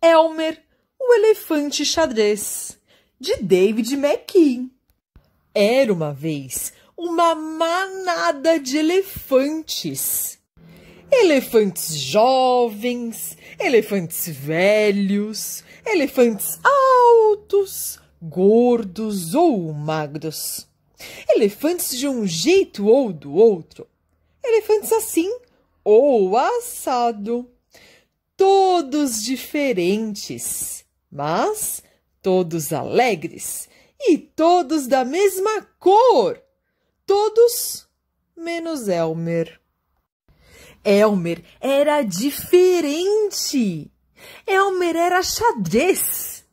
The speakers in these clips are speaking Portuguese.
Elmer, o Elefante Xadrez, de David McKean. Era uma vez uma manada de elefantes. Elefantes jovens, elefantes velhos, elefantes altos, gordos ou magros. Elefantes de um jeito ou do outro. Elefantes assim ou assado todos diferentes, mas todos alegres e todos da mesma cor. Todos menos Elmer. Elmer era diferente. Elmer era xadrez.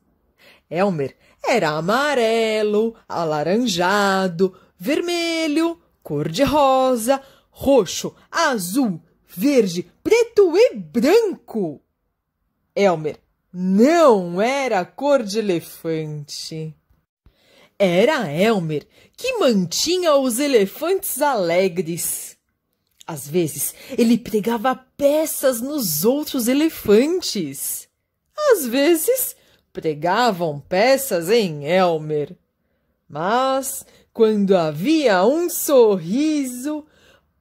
Elmer era amarelo, alaranjado, vermelho, cor-de-rosa, roxo, azul, verde, preto e branco. Elmer, não era cor de elefante. Era Elmer que mantinha os elefantes alegres. Às vezes, ele pregava peças nos outros elefantes. Às vezes, pregavam peças em Elmer. Mas, quando havia um sorriso,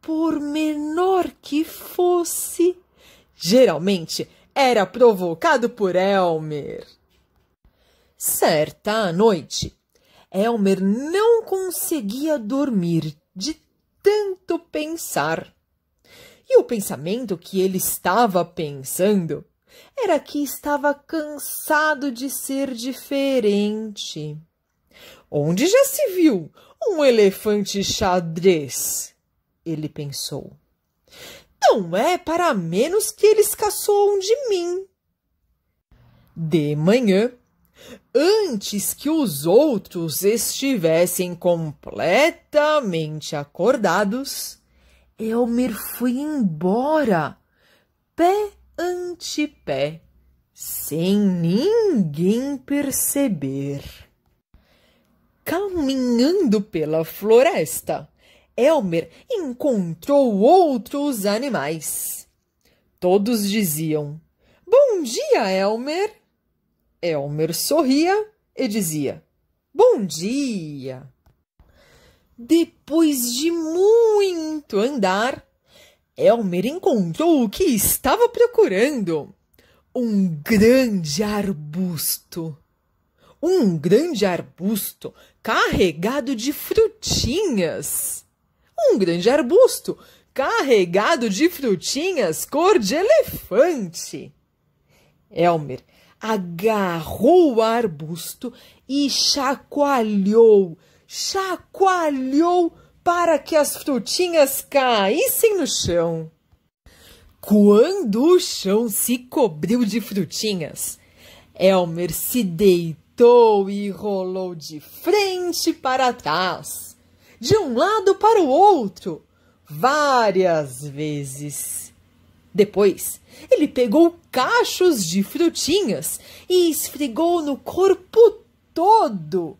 por menor que fosse, geralmente era provocado por Elmer. Certa noite, Elmer não conseguia dormir de tanto pensar. E o pensamento que ele estava pensando era que estava cansado de ser diferente. Onde já se viu um elefante xadrez? ele pensou. Não é para menos que eles caçoam de mim. De manhã, antes que os outros estivessem completamente acordados, Elmer foi embora, pé ante pé, sem ninguém perceber. Caminhando pela floresta, Elmer encontrou outros animais. Todos diziam: Bom dia, Elmer. Elmer sorria e dizia: Bom dia. Depois de muito andar, Elmer encontrou o que estava procurando: um grande arbusto. Um grande arbusto carregado de frutinhas um grande arbusto carregado de frutinhas cor de elefante. Elmer agarrou o arbusto e chacoalhou, chacoalhou para que as frutinhas caíssem no chão. Quando o chão se cobriu de frutinhas, Elmer se deitou e rolou de frente para trás de um lado para o outro, várias vezes. Depois, ele pegou cachos de frutinhas e esfregou no corpo todo,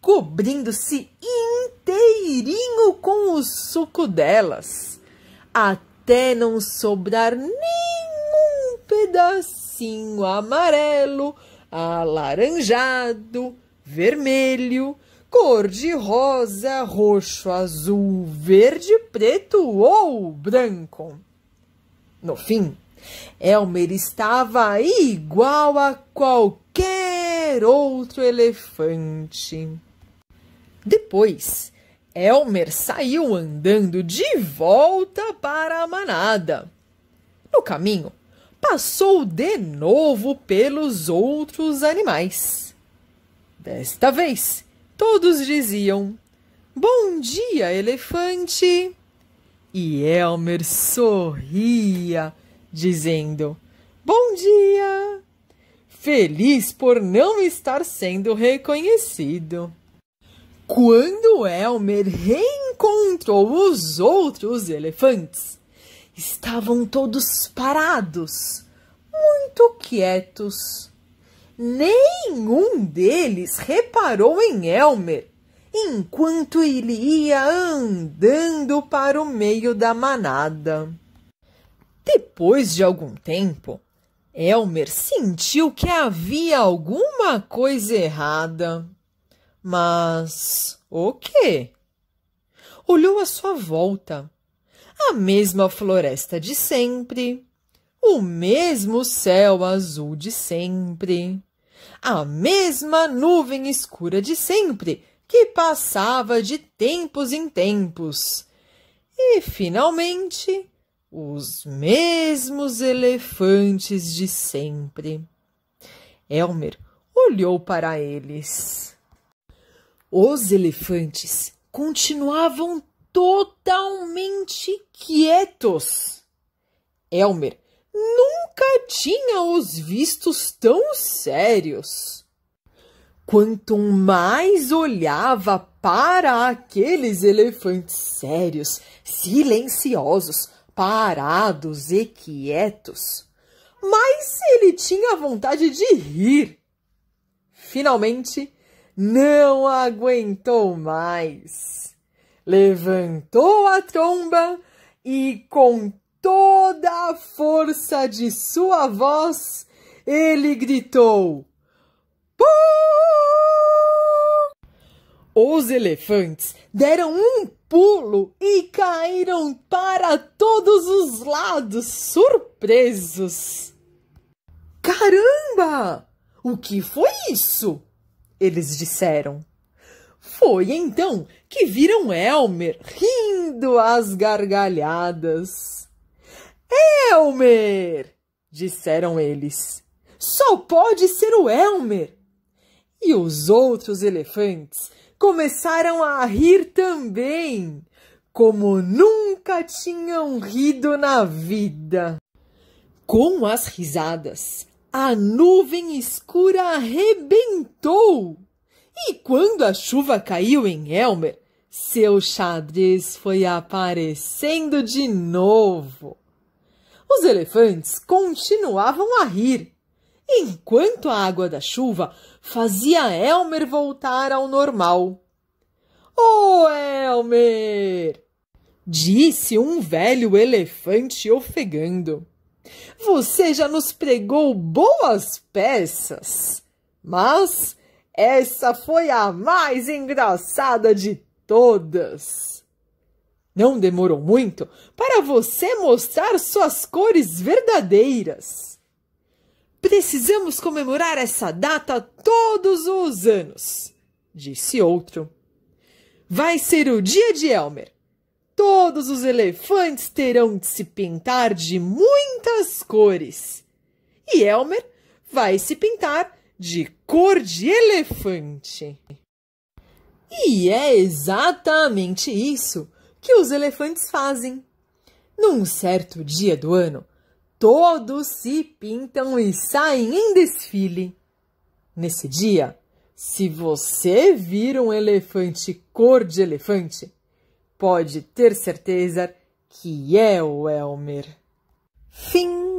cobrindo-se inteirinho com o suco delas, até não sobrar nenhum pedacinho amarelo, alaranjado, vermelho cor de rosa, roxo, azul, verde, preto ou branco. No fim, Elmer estava igual a qualquer outro elefante. Depois, Elmer saiu andando de volta para a manada. No caminho, passou de novo pelos outros animais. Desta vez, Todos diziam: Bom dia, elefante! E Elmer sorria, dizendo: Bom dia! Feliz por não estar sendo reconhecido. Quando Elmer reencontrou os outros elefantes, estavam todos parados, muito quietos Nenhum deles reparou em Elmer enquanto ele ia andando para o meio da manada. Depois de algum tempo, Elmer sentiu que havia alguma coisa errada. Mas o quê? Olhou à sua volta. A mesma floresta de sempre, o mesmo céu azul de sempre a mesma nuvem escura de sempre, que passava de tempos em tempos. E, finalmente, os mesmos elefantes de sempre. Elmer olhou para eles. Os elefantes continuavam totalmente quietos. Elmer Nunca tinha os vistos tão sérios. Quanto mais olhava para aqueles elefantes sérios, silenciosos, parados e quietos, mais ele tinha vontade de rir. Finalmente, não aguentou mais. Levantou a tromba e, com toda a força de sua voz, ele gritou: Pum! Os elefantes deram um pulo e caíram para todos os lados, surpresos. Caramba! O que foi isso? Eles disseram. Foi então que viram Elmer rindo às gargalhadas. Elmer! disseram eles. Só pode ser o Elmer! E os outros elefantes começaram a rir também, como nunca tinham rido na vida. Com as risadas, a nuvem escura arrebentou. E quando a chuva caiu em Elmer, seu xadrez foi aparecendo de novo. Os elefantes continuavam a rir, enquanto a água da chuva fazia Elmer voltar ao normal. Ô oh, Elmer! disse um velho elefante ofegando. Você já nos pregou boas peças, mas essa foi a mais engraçada de todas. Não demorou muito para você mostrar suas cores verdadeiras. Precisamos comemorar essa data todos os anos, disse outro. Vai ser o dia de Elmer. Todos os elefantes terão de se pintar de muitas cores. E Elmer vai se pintar de cor de elefante. E é exatamente isso que os elefantes fazem. Num certo dia do ano, todos se pintam e saem em desfile. Nesse dia, se você vir um elefante cor de elefante, pode ter certeza que é o Elmer. Fim.